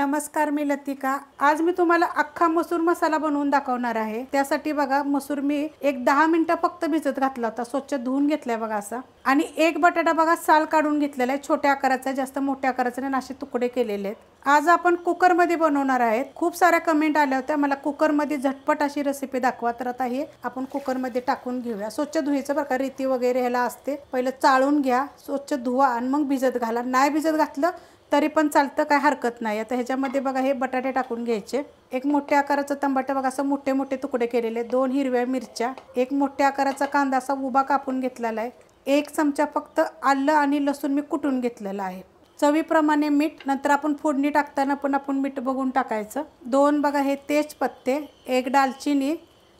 नमस्कार मी लतिका आज मी तुम्हाला अख्खा मसूर मसाला बनवून दाखवणार आहे त्यासाठी बघा मसूर मी एक दहा मिनिटं फक्त भिजत घातला होता स्वच्छ धुवून घेतलाय बघा असा आणि एक बटाटा बघा साल काढून घेतलेला आहे छोट्या आकाराचा जास्त मोठ्या आकाराचा असे तुकडे केलेले आहेत आज आपण कुकरमध्ये बनवणार आहेत खूप साऱ्या कमेंट आल्या होत्या मला कुकरमध्ये झटपट अशी रेसिपी दाखवा तर आता हे आपण कुकरमध्ये टाकून घेऊया स्वच्छ धुईचं प्रकार रीती वगैरे ह्याला असते पहिलं चाळून घ्या स्वच्छ धुवा आणि मग भिजत घाला नाही भिजत घातलं तरी पण चालतं काय हरकत नाही आता ह्याच्यामध्ये बघा हे बटाटे टाकून घ्यायचे एक मोठ्या आकाराचं तंबाटा बघा असं मोठे मोठे तुकडे केलेले दोन हिरव्या मिरच्या एक मोठ्या आकाराचा कांदा असा उभा कापून घेतलेला आहे एक चमचा फक्त आलं आणि लसूण मी कुटून घेतलेलं आहे चवीप्रमाणे मीठ नंतर आपण फोडणी टाकताना पण आपण मीठ बघून टाकायचं दोन बघा हे तेजपत्ते एक दालचिनी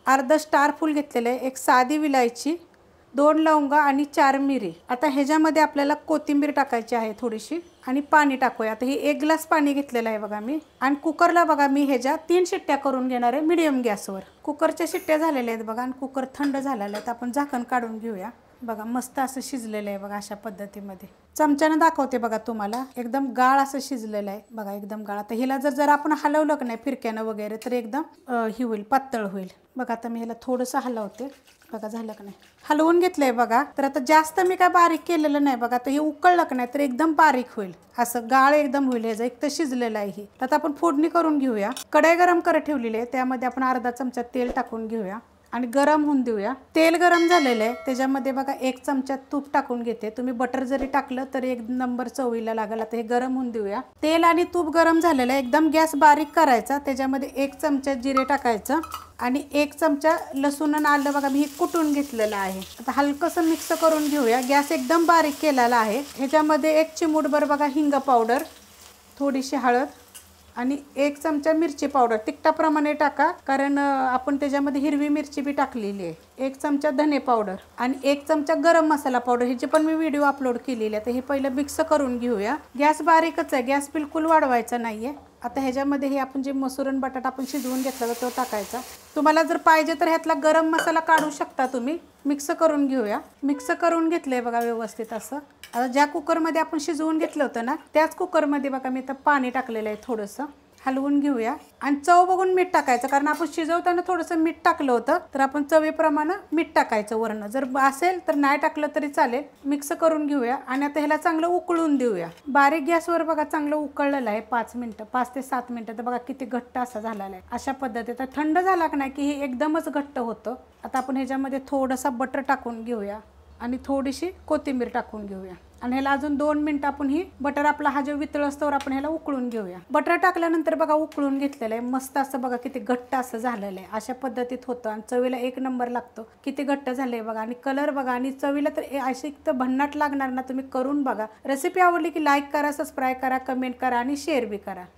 अर्धा स्टार फूल घेतलेलं आहे एक साधी विलायची दोन लवंगा आणि चार मिरी आता ह्याच्यामध्ये आपल्याला कोथिंबीर टाकायची आहे थोडीशी आणि पाणी टाकूया आता हे एक ग्लास पाणी घेतलेलं आहे बघा मी आणि कुकरला बघा मी ह्याच्या तीन शिट्ट्या करून घेणार आहे मिडियम गॅसवर कुकरच्या शिट्ट्या झालेल्या आहेत बघा आणि कुकर थंड झालेल्या आहेत आपण झाकण काढून घेऊया बघा मस्त असं शिजलेलं आहे बघा अशा पद्धतीमध्ये चमच्यानं दाखवते बघा तुम्हाला एकदम गाळ असं शिजलेलं आहे बघा एकदम गाळ आता हिला जर जर आपण हलवलं नाही फिरक्यानं वगैरे तर एकदम ही होईल पातळ होईल बघा आता मी ह्याला थोडंसं हलवते बघा झालं का नाही हलवून घेतलंय बघा तर आता जास्त मी काय बारीक केलेलं नाही बघा तर हे उकळलं का नाही तर एकदम बारीक होईल असं गाळ एकदम होईल ह्याचं एक तर शिजलेलं आहे ही आता आपण फोडणी करून घेऊया कढई गरम करत ठेवलेली आहे त्यामध्ये आपण अर्धा चमचा तेल टाकून घेऊया आणि गरम होऊन देऊया तेल गरम झालेलं आहे त्याच्यामध्ये बघा एक चमचा तूप टाकून घेते तुम्ही बटर जरी टाकलं तरी एक नंबर चवीला लागेल आता हे गरम होऊन देऊया तेल आणि तूप गरम झालेलं आहे एकदम गॅस बारीक करायचा त्याच्यामध्ये एक चमचा जिरे टाकायचं आणि एक चमचा लसूण आणि आलं बघा मी हे कुटून घेतलेलं आहे आता हलकंसं मिक्स करून घेऊया गॅस एकदम बारीक केलेला आहे ह्याच्यामध्ये एक चिमूटभर बघा हिंग पावडर थोडीशी हळद आणि एक चमचा मिरची पावडर तिखटाप्रमाणे टाका कारण आपण त्याच्यामध्ये हिरवी मिरची बी टाकलेली आहे एक चमचा धने पावडर आणि एक चमचा गरम मसाला पावडर ह्याची पण मी व्हिडिओ अपलोड केलेली आहे तर हे पहिलं मिक्स करून घेऊया गॅस बारीकच आहे गॅस बिलकुल वाढवायचा नाही आहे आता ह्याच्यामध्ये हे आपण जे मसुरण बटाटा आपण शिजवून घेतला होता तो टाकायचा तुम्हाला जर पाहिजे तर ह्यातला गरम मसाला काढू शकता तुम्ही मिक्स करून घेऊया मिक्स करून घेतलं आहे बघा व्यवस्थित असं आता ज्या कुकरमध्ये आपण शिजवून घेतलं होतं ना त्याच कुकरमध्ये बघा मी तर पाणी टाकलेलं आहे थोडंसं हलवून घेऊया आणि चव बघून मीठ टाकायचं कारण आपण शिजवताना थोडंसं मीठ टाकलं होतं तर आपण चवीप्रमाणे मीठ टाकायचं वरण जर असेल तर नाही टाकलं तरी चालेल मिक्स करून घेऊया आणि आता ह्याला चांगलं उकळून देऊया बारीक गॅसवर बघा चांगलं उकळलेलं आहे पाच मिनटं पाच ते सात मिनटं तर बघा किती घट्ट असा झालेला आहे अशा पद्धतीत थंड झाला की नाही की हे एकदमच घट्ट होतं आता आपण ह्याच्यामध्ये थोडंसं बटर टाकून घेऊया आणि थोडीशी कोथिंबीर टाकून घेऊया आणि ह्याला अजून दोन मिनिट आपण ही बटर आपला हा जो वितळ असतो आपण ह्याला उकळून घेऊया बटर टाकल्यानंतर बघा उकळून घेतलेलं आहे मस्त असं बघा किती घट्ट असं झालेलं आहे अशा पद्धतीत होतं आणि चवीला एक नंबर लागतो किती घट्ट झालंय बघा आणि कलर बघा आणि चवीला तर अशी तर भन्नाट लागणार ना तुम्ही करून बघा रेसिपी आवडली की लाईक करा सबस्क्राईब करा कमेंट करा आणि शेअर बी करा